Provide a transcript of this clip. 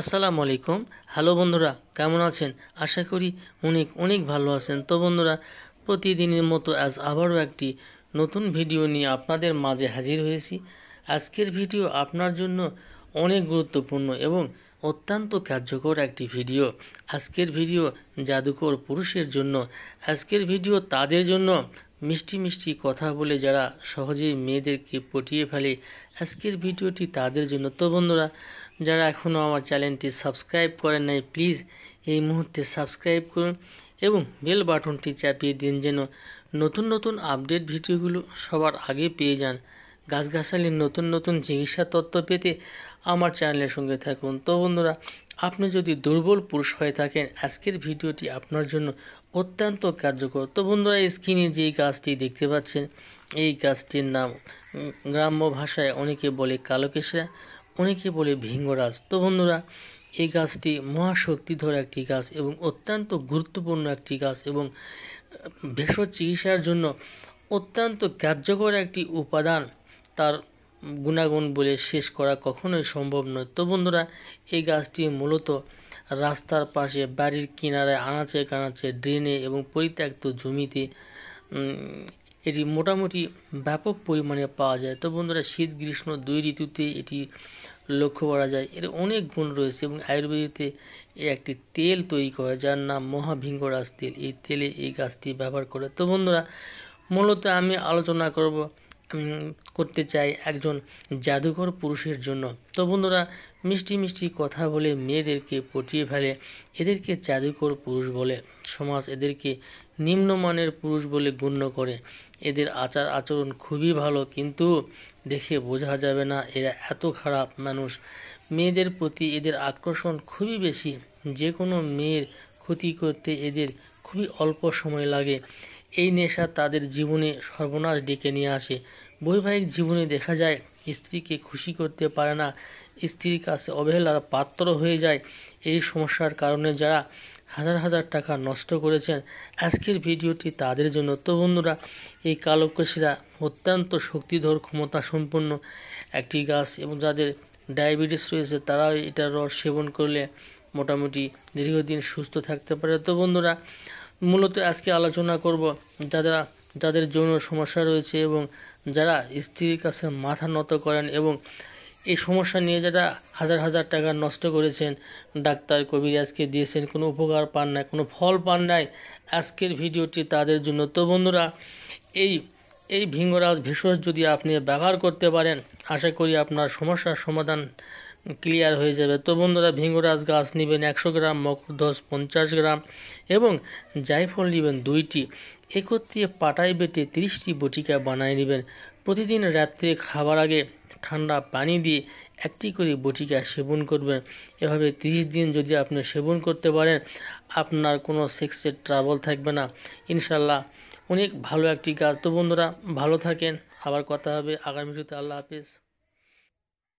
আসসালামু আলাইকুম হ্যালো বন্ধুরা কেমন আছেন আশা করি অনেক অনেক ভালো আছেন তো বন্ধুরা প্রতিদিনের মতো আজ আবারও একটি নতুন ভিডিও নিয়ে আপনাদের মাঝে হাজির হয়েছি আজকের ভিডিও আপনার জন্য অনেক গুরুত্বপূর্ণ এবং অত্যন্ত কার্যকর একটি ভিডিও আজকের ভিডিও জাদুকর পুরুষের জন্য আজকের ভিডিও তাদের জন্য মিষ্টি মিষ্টি কথা বলে যারা সহজেই মেয়েদেরকে পটিয়ে ফেলে আজকের ভিডিওটি তাদের জন্য তো বন্ধুরা যারা এখনও আমার চ্যানেলটি সাবস্ক্রাইব করেন নাই প্লিজ এই মুহূর্তে সাবস্ক্রাইব করুন এবং বেল বাটনটি চাপিয়ে দিন যেন নতুন নতুন আপডেট ভিডিওগুলো সবার আগে পেয়ে যান গাছগাছালির নতুন নতুন চিকিৎসা তথ্য পেতে আমার চ্যানেলের সঙ্গে থাকুন তো বন্ধুরা আপনি যদি দুর্বল পুরুষ হয়ে থাকেন আজকের ভিডিওটি আপনার জন্য অত্যন্ত কার্যকর তো বন্ধুরা স্ক্রিনে যে গাছটি দেখতে পাচ্ছেন এই গাছটির নাম গ্রাম্য ভাষায় অনেকে বলে কালোকেশরা অনেকে বলে ভিঙ্গরাজ তো বন্ধুরা এই গাছটি মহাশক্তিধর একটি গাছ এবং অত্যন্ত গুরুত্বপূর্ণ একটি গাছ এবং ভেষজ চিকিৎসার জন্য অত্যন্ত কার্যকর একটি উপাদান তার গুণাগুণ বলে শেষ করা কখনোই সম্ভব নয় তো বন্ধুরা এই গাছটি মূলত রাস্তার পাশে বাড়ির কিনারে আনাচে কানাচে ড্রেনে এবং পরিত্যক্ত জমিতে এটি মোটামুটি ব্যাপক পরিমাণে পাওয়া যায় তো বন্ধুরা শীত গ্রীষ্ম দুই ঋতুতে এটি লক্ষ্য করা যায় এর অনেক গুণ রয়েছে এবং আয়ুর্বেদিতে এর একটি তেল তৈরি করা যার নাম মহাভিঙ্গরাজ তেল এই তেলে এই গাছটি ব্যবহার করে তো বন্ধুরা মূলত আমি আলোচনা করব করতে চাই একজন জাদুকর পুরুষের জন্য তো বন্ধুরা মিষ্টি মিষ্টি কথা বলে মেয়েদেরকে পটিয়ে ফেলে এদেরকে জাদুকর পুরুষ বলে সমাজ এদেরকে নিম্নমানের পুরুষ বলে গণ্য করে এদের আচার আচরণ খুবই ভালো কিন্তু দেখে বোঝা যাবে না এরা এত খারাপ মানুষ মেয়েদের প্রতি এদের আকর্ষণ খুবই বেশি যে কোনো মেয়ের ক্ষতি করতে এদের খুবই অল্প সময় লাগে এই নেশা তাদের জীবনে সর্বনাশ ডেকে নিয়ে আসে বৈবাহিক জীবনে দেখা যায় স্ত্রীকে খুশি করতে পারে না স্ত্রীর কাছে অবহেলার পাত্র হয়ে যায় এই সমস্যার কারণে যারা হাজার হাজার টাকা নষ্ট করেছেন আজকের ভিডিওটি তাদের জন্য তো বন্ধুরা এই কালকেশীরা অত্যন্ত শক্তিধর ক্ষমতা সম্পন্ন একটি গাছ এবং যাদের ডায়াবেটিস রয়েছে তারাও এটা রস সেবন করলে মোটামুটি দীর্ঘদিন সুস্থ থাকতে পারে তো বন্ধুরা মূলত আজকে আলোচনা করব যারা যাদের যৌন সমস্যা রয়েছে এবং যারা স্ত্রীর কাছে মাথা নত করেন এবং এই সমস্যা নিয়ে যারা হাজার হাজার টাকা নষ্ট করেছেন ডাক্তার কবির আজকে দিয়েছেন কোনো উপকার পান নাই কোনো ফল পান নাই আজকের ভিডিওটি তাদের জন্য তো বন্ধুরা এই এই ভিঙ্গরাজ ভেষজ যদি আপনি ব্যবহার করতে পারেন আশা করি আপনার সমস্যার সমাধান ক্লিয়ার হয়ে যাবে তো বন্ধুরা ভিঙ্গরাজ গাছ নেবেন একশো গ্রাম মকরধ্বজ পঞ্চাশ গ্রাম এবং জায়ফল নেবেন দুইটি একত্রে পাটায় বেটে তিরিশটি বটিকা বানায় নেবেন প্রতিদিন রাত্রে খাবার আগে ঠান্ডা পানি দিয়ে একটি করে বটিকা সেবন করবেন এভাবে তিরিশ দিন যদি আপনি সেবন করতে পারেন আপনার কোনো সেক্সের ট্রাভেল থাকবে না ইনশাল্লাহ অনেক ভালো একটি গাছ তো বন্ধুরা ভালো থাকেন আবার কথা হবে আগামী ভিডিওতে আল্লাহ হাফিজ